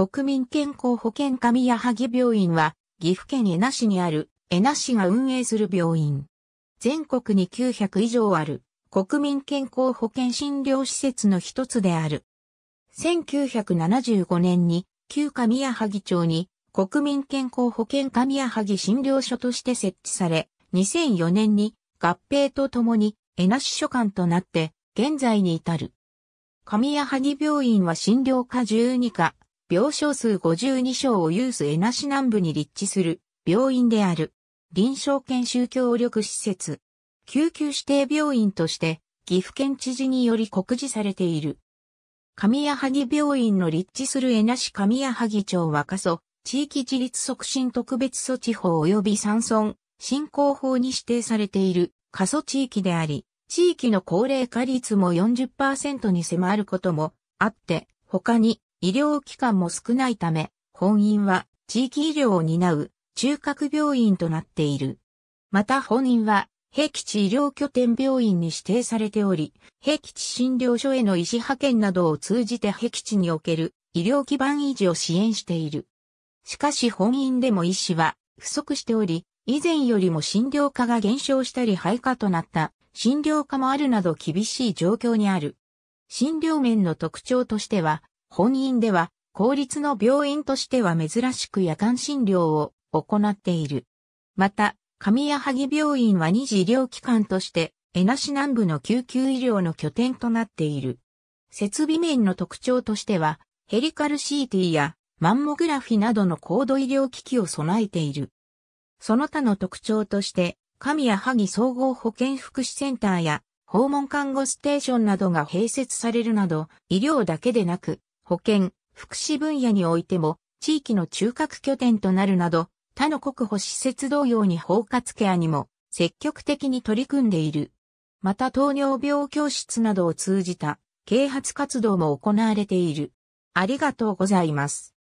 国民健康保険上谷萩病院は、岐阜県江那市にある、江那市が運営する病院。全国に900以上ある、国民健康保険診療施設の一つである。1975年に、旧上谷萩町に、国民健康保険上谷萩診療所として設置され、2004年に合併とともに江那市所管となって現在に至る。上谷萩病院は診療科12科、病床数52床を有す江那市南部に立地する病院である。臨床研修協力施設。救急指定病院として岐阜県知事により告示されている。上谷萩病院の立地する江那市上谷萩町は過疎、地域自立促進特別措置法及び山村振興法に指定されている過疎地域であり、地域の高齢化率も40%に迫ることもあって、他に医療機関も少ないため、本院は地域医療を担う中核病院となっている。また本院は、平吉医療拠点病院に指定されており、平吉診療所への医師派遣などを通じて平吉における医療基盤維持を支援している。しかし本院でも医師は不足しており、以前よりも診療科が減少したり廃科となった診療科もあるなど厳しい状況にある。診療面の特徴としては、本院では、公立の病院としては珍しく夜間診療を行っている。また、神谷萩病院は二次医療機関として、江那市南部の救急医療の拠点となっている。設備面の特徴としては、ヘリカル CT やマンモグラフィなどの高度医療機器を備えている。その他の特徴として、神谷萩総合保健福祉センターや訪問看護ステーションなどが併設されるなど、医療だけでなく、保健、福祉分野においても、地域の中核拠点となるなど、他の国保施設同様に包括ケアにも積極的に取り組んでいる。また糖尿病教室などを通じた啓発活動も行われている。ありがとうございます。